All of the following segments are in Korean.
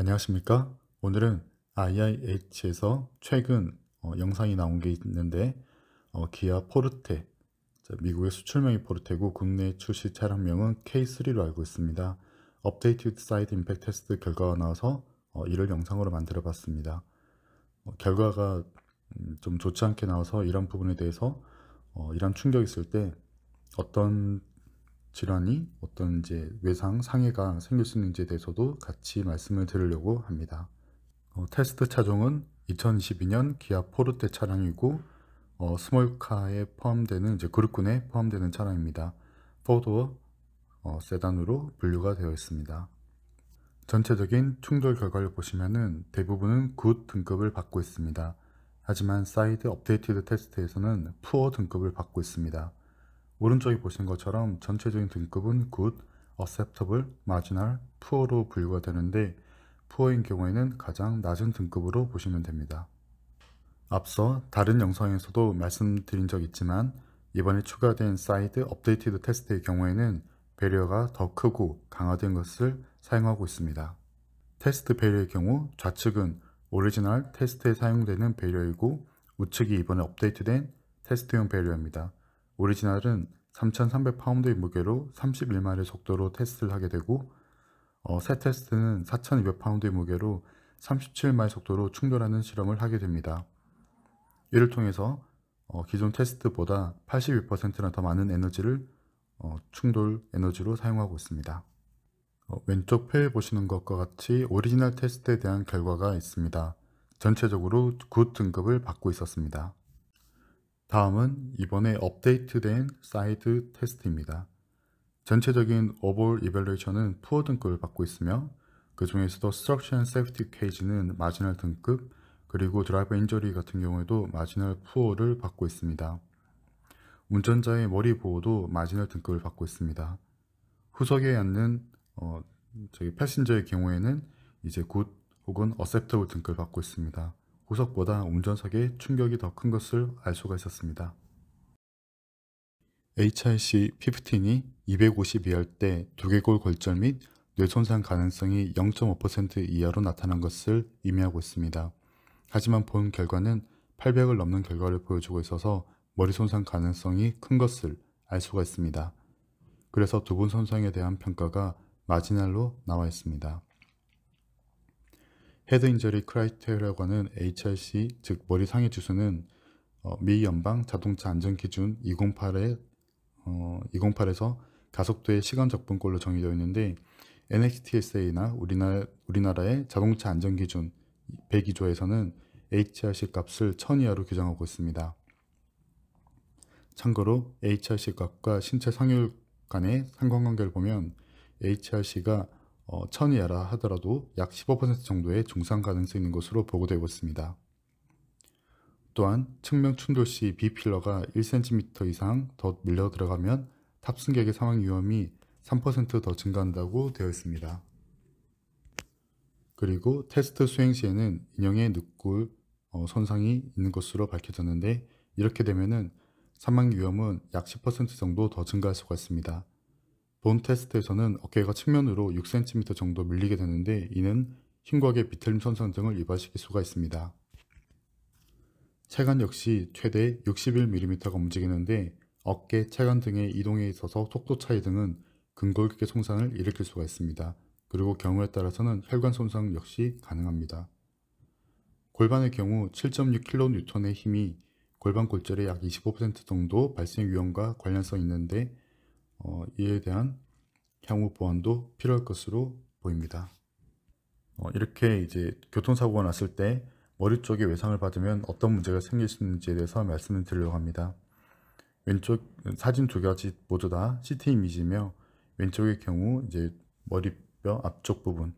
안녕하십니까? 오늘은 IIH에서 최근 어, 영상이 나온 게 있는데 어, 기아 포르테 미국의 수출명이 포르테고 국내 출시 차량명은 K3로 알고 있습니다. 업데이트 사이드 임팩 테스트 결과가 나와서 어, 이를 영상으로 만들어 봤습니다. 어, 결과가 음, 좀 좋지 않게 나와서 이런 부분에 대해서 어, 이런 충격이 있을 때 어떤 질환이 어떤 이제 외상 상해가 생길 수 있는지에 대해서도 같이 말씀을 드리려고 합니다. 어, 테스트 차종은 2022년 기아 포르테 차량이고 어, 스몰카에 포함되는 이제 그룹군에 포함되는 차량입니다. 포도어 어, 세단으로 분류가 되어 있습니다. 전체적인 충돌 결과를 보시면은 대부분은 굿 등급을 받고 있습니다. 하지만 사이드 업데이티드 테스트에서는 푸어 등급을 받고 있습니다. 오른쪽에 보신 것처럼 전체적인 등급은 good, acceptable, marginal, poor로 분류가 되는데 poor인 경우에는 가장 낮은 등급으로 보시면 됩니다. 앞서 다른 영상에서도 말씀드린 적 있지만 이번에 추가된 사이드 업데이티드 테스트의 경우에는 배리어가 더 크고 강화된 것을 사용하고 있습니다. 테스트 배리어의 경우 좌측은 오리지널 테스트에 사용되는 배리어이고 우측이 이번에 업데이트된 테스트용 배리어입니다. 오리지널은 3,300파운드의 무게로 31마일의 속도로 테스트를 하게 되고 어, 새 테스트는 4,200파운드의 무게로 37마일 속도로 충돌하는 실험을 하게 됩니다. 이를 통해서 어, 기존 테스트보다 8 1나더 많은 에너지를 어, 충돌 에너지로 사용하고 있습니다. 어, 왼쪽 표에 보시는 것과 같이 오리지널 테스트에 대한 결과가 있습니다. 전체적으로 굿 등급을 받고 있었습니다. 다음은 이번에 업데이트된 사이드 테스트입니다. 전체적인 오볼 이벨레이션은 푸어 등급을 받고 있으며 그 중에서도 스트럭션 세이프티 케이지는 마지널 등급 그리고 드라이버 인저리 같은 경우에도 마지널 푸어를 받고 있습니다. 운전자의 머리 보호도 마지널 등급을 받고 있습니다. 후석에 앉는 어, 저기 패신저의 경우에는 이제 굿 혹은 어셉터블 등급을 받고 있습니다. 구석보다 운전석의 충격이 더 큰 것을 알 수가 있었습니다. HRC-15이 2 5 2열할때 두개골 골절 및 뇌손상 가능성이 0.5% 이하로 나타난 것을 의미하고 있습니다. 하지만 본 결과는 800을 넘는 결과를 보여주고 있어서 머리 손상 가능성이 큰 것을 알 수가 있습니다. 그래서 두 분 손상에 대한 평가가 마지날로 나와 있습니다. 헤드 인저리 크라이테리라고 하는 HRC 즉 머리 상해 지수는 어, 미 연방 자동차 안전 기준 208에 어, 208에서 가속도의 시간 적분꼴로 정의되어 있는데 NHTSA나 우리나라, 우리나라의 자동차 안전 기준 102조에서는 HRC 값을 1000 이하로 규정하고 있습니다. 참고로 HRC 값과 신체 상효율 간의 상관관계를 보면 HRC가 어, 천이하라 하더라도 약 15% 정도의 중상 가능성이 있는 것으로 보고되고 있습니다. 또한 측면 충돌 시 B필러가 1cm 이상 더 밀려 들어가면 탑승객의 사망 위험이 3%더 증가한다고 되어 있습니다. 그리고 테스트 수행 시에는 인형의 늑골 어, 손상이 있는 것으로 밝혀졌는데 이렇게 되면 사망 위험은 약 10% 정도 더 증가할 수가 있습니다. 본 테스트에서는 어깨가 측면으로 6cm 정도 밀리게 되는데 이는 흉곽의 비틀림 손상 등을 유발시킬 수가 있습니다. 체간 역시 최대 61mm가 움직이는데 어깨, 체간 등의 이동에 있어서 속도 차이 등은 근골격계 손상을 일으킬 수가 있습니다. 그리고 경우에 따라서는 혈관 손상 역시 가능합니다. 골반의 경우 7.6kN의 힘이 골반 골절의 약 25% 정도 발생 위험과 관련성 있는데 어, 이에 대한 향후 보완도 필요할 것으로 보입니다. 어, 이렇게 이제 교통사고가 났을 때 머리 쪽에 외상을 받으면 어떤 문제가 생길 수 있는지에 대해서 말씀을 드리려고 합니다. 왼쪽 사진 두 가지 모두 다 CT 이미지며 왼쪽의 경우 이제 머리뼈 앞쪽 부분에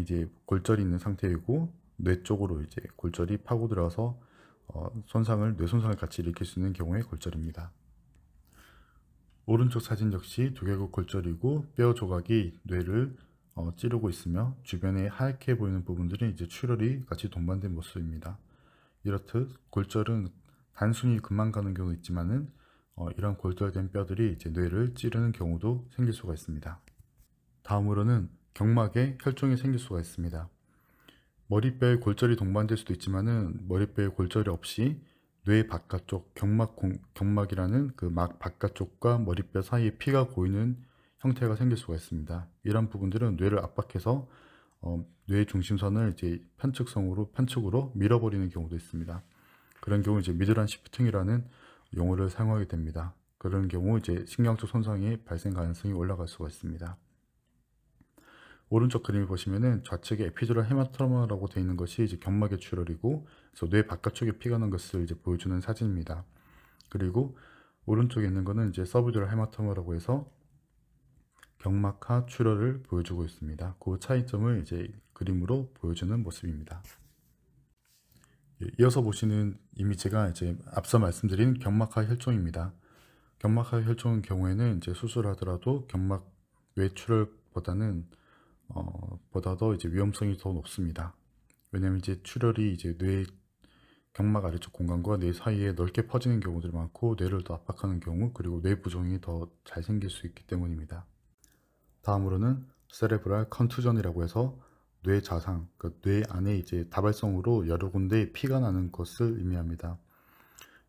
이제 골절이 있는 상태이고 뇌 쪽으로 이제 골절이 파고 들어서 어, 손상을 뇌 손상을 같이 일으킬 수 있는 경우의 골절입니다. 오른쪽 사진 역시 두개골 골절이고 뼈 조각이 뇌를 어, 찌르고 있으며 주변에 하얗게 보이는 부분들은 이제 출혈이 같이 동반된 모습입니다. 이렇듯 골절은 단순히 금만 가는 경우 있지만은 어, 이런 골절된 뼈들이 이제 뇌를 찌르는 경우도 생길 수가 있습니다. 다음으로는 경막에 혈종이 생길 수가 있습니다. 머리뼈에 골절이 동반될 수도 있지만은 머리뼈에 골절이 없이 뇌 바깥쪽 경막 공, 경막이라는 그 막 바깥쪽과 머리뼈 사이에 피가 고이는 형태가 생길 수가 있습니다. 이런 부분들은 뇌를 압박해서 어, 뇌 중심선을 이제 편측성으로 편측으로 밀어버리는 경우도 있습니다. 그런 경우 이제 미드란 시프팅이라는 용어를 사용하게 됩니다. 그런 경우 이제 신경적 손상이 발생 가능성이 올라갈 수가 있습니다. 오른쪽 그림을 보시면은 좌측에 에피주라 헤마토마라고 되어 있는 것이 이제 경막의 출혈이고 그래서 뇌 바깥쪽에 피가 난 것을 이제 보여주는 사진입니다. 그리고 오른쪽에 있는 것은 이제 서브듀라 헤마토마라고 해서 경막하 출혈을 보여주고 있습니다. 그 차이점을 이제 그림으로 보여주는 모습입니다. 예, 이어서 보시는 이미지가 이제 앞서 말씀드린 경막하 혈종입니다. 경막하 혈종의 경우에는 이제 수술하더라도 경막 외출보다는 어, 보다 더 이제 위험성이 더 높습니다. 왜냐면 이제 출혈이 이제 뇌 경막 아래쪽 공간과 뇌 사이에 넓게 퍼지는 경우들이 많고 뇌를 더 압박하는 경우 그리고 뇌 부종이 더 잘 생길 수 있기 때문입니다. 다음으로는 세레브랄 컨투전이라고 해서 뇌 자상, 그뇌 그러니까 안에 이제 다발성으로 여러 군데 피가 나는 것을 의미합니다.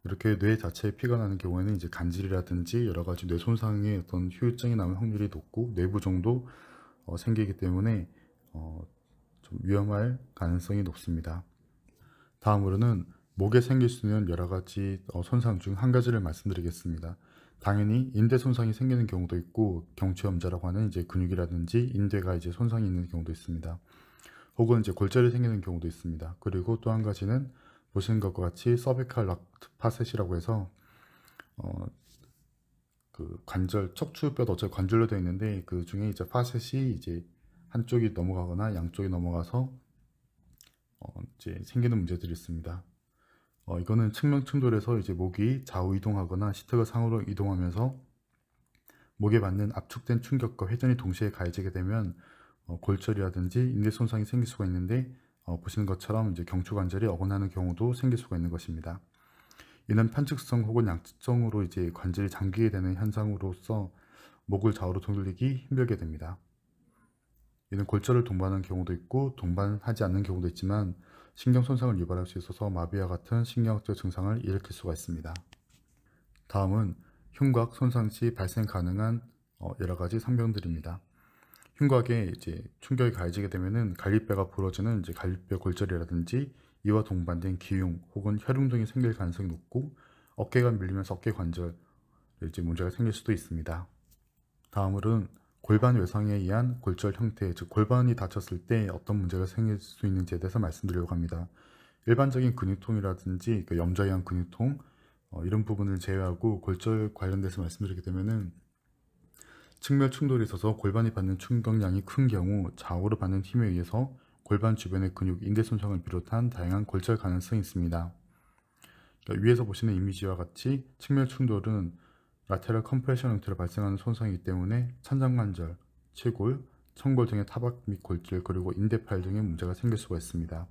이렇게 뇌 자체에 피가 나는 경우에는 이제 간질이라든지 여러 가지 뇌손상에 어떤 후유증이 나는 확률이 높고 뇌 부종도 어, 생기기 때문에 어, 좀 위험할 가능성이 높습니다. 다음으로는 목에 생길 수 있는 여러 가지 어, 손상 중 한 가지를 말씀드리겠습니다. 당연히 인대 손상이 생기는 경우도 있고 경추염자라고 하는 이제 근육이라든지 인대가 이제 손상이 있는 경우도 있습니다. 혹은 이제 골절이 생기는 경우도 있습니다. 그리고 또 한 가지는 보시는 것과 같이 서비칼 락트파셋이라고 해서 어, 그 관절 척추뼈도 어차피 관절로 되어 있는데 그 중에 이제 파셋이 이제 한쪽이 넘어가거나 양쪽이 넘어가서 어 이제 생기는 문제들이 있습니다. 어 이거는 측면 충돌에서 이제 목이 좌우 이동하거나 시트가 상으로 이동하면서 목에 맞는 압축된 충격과 회전이 동시에 가해지게 되면 어 골절이라든지 인대 손상이 생길 수가 있는데 어 보시는 것처럼 이제 경추 관절이 어긋나는 경우도 생길 수가 있는 것입니다. 이는 편측성 혹은 양측성으로 이제 관절이 잠기게 되는 현상으로서 목을 좌우로 돌리기 힘들게 됩니다. 이는 골절을 동반하는 경우도 있고 동반하지 않는 경우도 있지만 신경 손상을 유발할 수 있어서 마비와 같은 신경학적 증상을 일으킬 수가 있습니다. 다음은 흉곽 손상 시 발생 가능한 어, 여러 가지 상병들입니다. 흉곽에 이제 충격이 가해지게 되면 갈비뼈가 부러지는 이제 갈비뼈 골절이라든지 이와 동반된 기흉 혹은 혈융 등이 생길 가능성이 높고 어깨가 밀리면서 어깨 관절에 문제가 생길 수도 있습니다. 다음으로는 골반 외상에 의한 골절 형태, 즉 골반이 다쳤을 때 어떤 문제가 생길 수 있는지에 대해서 말씀드리려고 합니다. 일반적인 근육통이라든지 그 염좌에 의한 근육통 어, 이런 부분을 제외하고 골절 관련돼서 말씀드리게 되면은 측면 충돌이 있어서 골반이 받는 충격량이 큰 경우 좌우로 받는 힘에 의해서 골반 주변의 근육, 인대 손상을 비롯한 다양한 골절 가능성이 있습니다. 그러니까 위에서 보시는 이미지와 같이 측면 충돌은 라테럴 컴프레션 형태로 발생하는 손상이기 때문에 천장관절, 최골, 청골 등의 타박 및 골절 그리고 인대팔 등의 문제가 생길 수가 있습니다.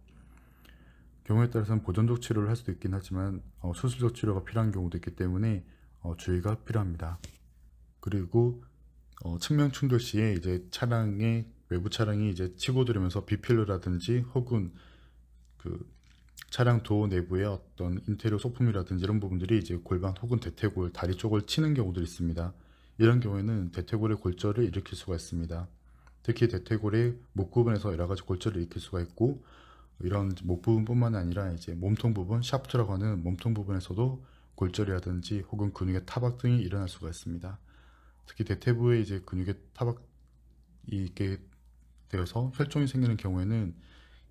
경우에 따라서는 보존적 치료를 할 수도 있긴 하지만 어, 수술적 치료가 필요한 경우도 있기 때문에 어, 주의가 필요합니다. 그리고 어, 측면 충돌 시에 이제 차량의 외부 차량이 이제 치고 들으면서 비필러라든지 혹은 그 차량 도어 내부의 어떤 인테리어 소품이라든지 이런 부분들이 이제 골반 혹은 대퇴골, 다리 쪽을 치는 경우도 있습니다. 이런 경우에는 대퇴골의 골절을 일으킬 수가 있습니다. 특히 대퇴골의 목 부분에서 여러 가지 골절을 일으킬 수가 있고 이런 목 부분뿐만 아니라 이제 몸통 부분, 샤프트라고 하는 몸통 부분에서도 골절이라든지 혹은 근육의 타박 등이 일어날 수가 있습니다. 특히 대퇴부의 이제 근육의 타박 이게 되어서 혈종이 생기는 경우에는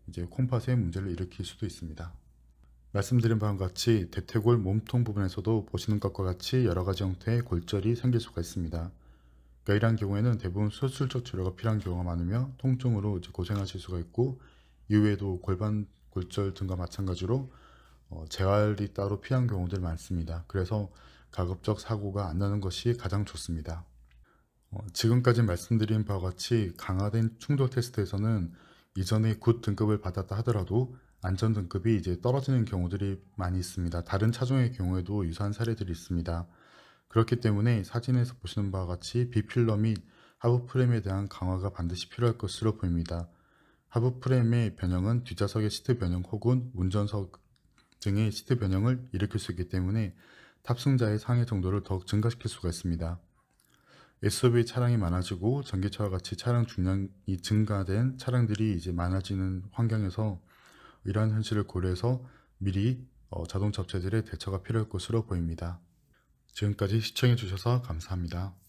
이제 콩팥에 문제를 일으킬 수도 있습니다. 말씀드린 바와 같이 대퇴골 몸통 부분에서도 보시는 것과 같이 여러 가지 형태의 골절이 생길 수가 있습니다. 그러니까 이러한 경우에는 대부분 수술적 치료가 필요한 경우가 많으며 통증으로 이제 고생하실 수가 있고 이외에도 골반 골절 등과 마찬가지로 어, 재활이 따로 필요한 경우들 많습니다. 그래서 가급적 사고가 안 나는 것이 가장 좋습니다. 어, 지금까지 말씀드린 바와 같이 강화된 충돌 테스트에서는 이전에 굿 등급을 받았다 하더라도 안전 등급이 이제 떨어지는 경우들이 많이 있습니다. 다른 차종의 경우에도 유사한 사례들이 있습니다. 그렇기 때문에 사진에서 보시는 바와 같이 비필러 및 하부 프레임에 대한 강화가 반드시 필요할 것으로 보입니다. 하부 프레임의 변형은 뒷좌석의 시트 변형 혹은 운전석 등의 시트 변형을 일으킬 수 있기 때문에 탑승자의 상해 정도를 더욱 증가시킬 수가 있습니다. SUV 차량이 많아지고 전기차와 같이 차량 중량이 증가된 차량들이 이제 많아지는 환경에서 이러한 현실을 고려해서 미리 어, 자동차 업체들의 대처가 필요할 것으로 보입니다. 지금까지 시청해주셔서 감사합니다.